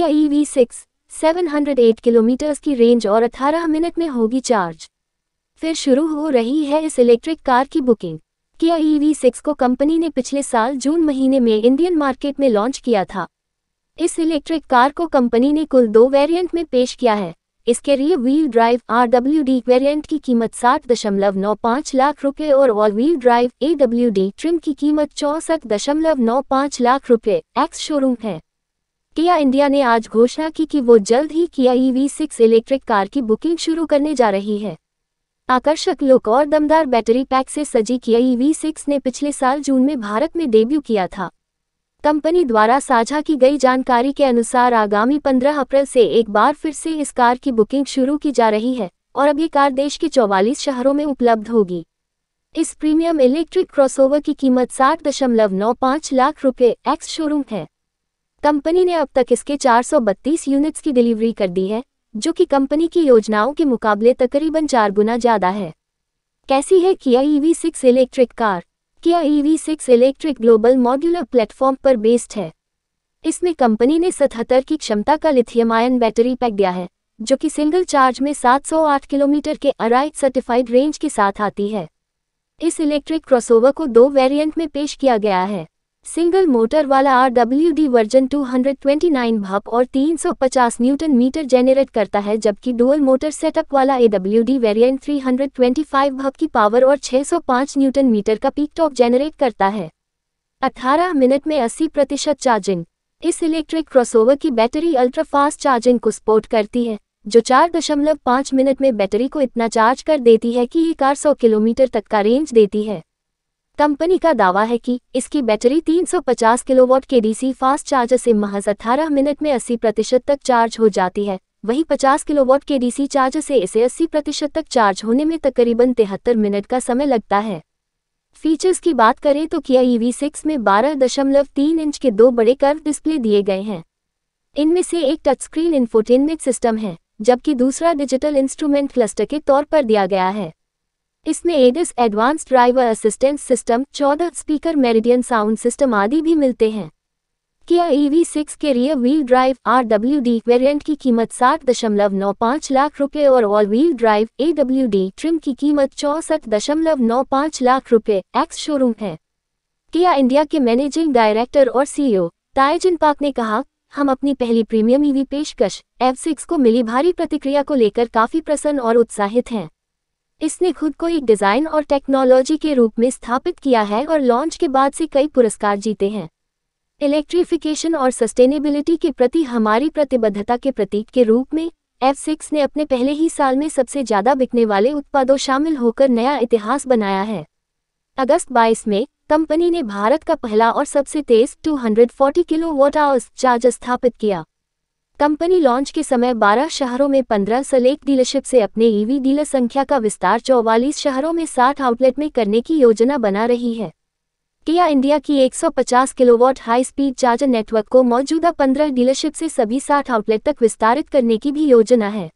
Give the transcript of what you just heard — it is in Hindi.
किया E six seven hundred eight kilometres की रेंज और 18 मिनट में होगी चार्ज फिर शुरू हो रही है इस इलेक्ट्रिक कार की बुकिंग किया ई सिक्स को कंपनी ने पिछले साल जून महीने में इंडियन मार्केट में लॉन्च किया था इस इलेक्ट्रिक कार को कंपनी ने कुल दो वेरिएंट में पेश किया है इसके लिए wheel drive R W D variant की कीमत साठ दशमलव नौ पाँच लाख रुपए और all wheel drive A W D trim की कीमत चौंसठ दशमलव नौ पाँच लाख रुपए एक्स शोरूम है किया इंडिया ने आज घोषणा की कि वो जल्द ही Kia EV six electric car की बुकिंग शुरू करने जा रही है आकर्षक लुक और दमदार बैटरी पैक से सजी किया ईवी e सिक्स ने पिछले साल जून में भारत में डेब्यू किया था कंपनी द्वारा साझा की गई जानकारी के अनुसार आगामी 15 अप्रैल से एक बार फिर से इस कार की बुकिंग शुरू की जा रही है और अब ये कार देश के 44 शहरों में उपलब्ध होगी इस प्रीमियम इलेक्ट्रिक क्रॉसओवर की कीमत 60.95 लाख रुपए एक्स शोरूम है कंपनी ने अब तक इसके 432 यूनिट्स की डिलीवरी कर दी है जो कि कंपनी की योजनाओं के मुकाबले तकरीबन चार गुना ज़्यादा है कैसी है Kia EV six electric car Kia EV six electric global modular platform पर बेस्ड है इसमें कंपनी ने सतहत्तर की क्षमता का लिथियम आयन बैटरी पैक दिया है जो कि सिंगल चार्ज में 708 किलोमीटर के अराइट सर्टिफाइड रेंज के साथ आती है इस इलेक्ट्रिक क्रॉसओवर को दो वेरिएंट में पेश किया गया है सिंगल मोटर वाला आर डब्ल्यू डी वर्जन 229 भाप और 350 न्यूटन मीटर जेनरेट करता है जबकि डुअल मोटर सेटअप वाला ए डब्ल्यू डी वेरियंट 325 भाप की पावर और 605 न्यूटन मीटर का पीक टॉप जेनरेट करता है 18 मिनट में 80 प्रतिशत चार्जिंग इस इलेक्ट्रिक क्रॉसओवर की बैटरी अल्ट्रा फास्ट चार्जिंग को सपोर्ट करती है जो 4.5 मिनट में बैटरी को इतना चार्ज कर देती है कि ये कार 100 किलोमीटर तक का रेंज देती है कंपनी का दावा है कि इसकी बैटरी 350 किलोवाट के डीसी फास्ट चार्जर से महज 18 मिनट में 80 प्रतिशत तक चार्ज हो जाती है वहीं 50 किलोवाट के डीसी चार्जर से इसे 80 प्रतिशत तक चार्ज होने में तकरीबन तिहत्तर मिनट का समय लगता है फीचर्स की बात करें तो किया ई सिक्स में बारह दशमलव तीन इंच के दो बड़े कर्व डिस्प्ले दिए गए हैं इनमें से एक टच स्क्रीन इन्फोटेनमेंट सिस्टम है जबकि दूसरा डिजिटल इंस्ट्रूमेंट क्लस्टर के तौर पर दिया गया है इसमें ADAS advance driver assistance system चौदह स्पीकर मेरिडियन साउंड सिस्टम आदि भी मिलते हैं किया ईवी सिक्स के rear wheel drive R W D variant की कीमत सात दशमलव नौ पाँच लाख रुपए और all wheel drive A W D trim की कीमत चौसठ दशमलव नौ पाँच लाख रुपए एक्स शोरूम है किया इंडिया के मैनेजिंग डायरेक्टर और सीईओ ताइजिन पाक ने कहा हम अपनी पहली प्रीमियम ईवी e पेशकश एफ सिक्स को मिली भारी प्रतिक्रिया को लेकर काफी प्रसन्न और उत्साहित हैं इसने खुद को एक डिज़ाइन और टेक्नोलॉजी के रूप में स्थापित किया है और लॉन्च के बाद से कई पुरस्कार जीते हैं इलेक्ट्रिफिकेशन और सस्टेनेबिलिटी के प्रति हमारी प्रतिबद्धता के प्रतीक के रूप में F6 ने अपने पहले ही साल में सबसे ज़्यादा बिकने वाले उत्पादों शामिल होकर नया इतिहास बनाया है अगस्त 22 में कंपनी ने भारत का पहला और सबसे तेज 240 किलो वॉट चार्जर स्थापित किया कंपनी लॉन्च के समय 12 शहरों में 15 सलेक डीलरशिप से अपने ईवी डीलर संख्या का विस्तार चौवालीस शहरों में 60 आउटलेट में करने की योजना बना रही है किया इंडिया की 150 kilowatt high speed charger network को मौजूदा 15 डीलरशिप से सभी 60 आउटलेट तक विस्तारित करने की भी योजना है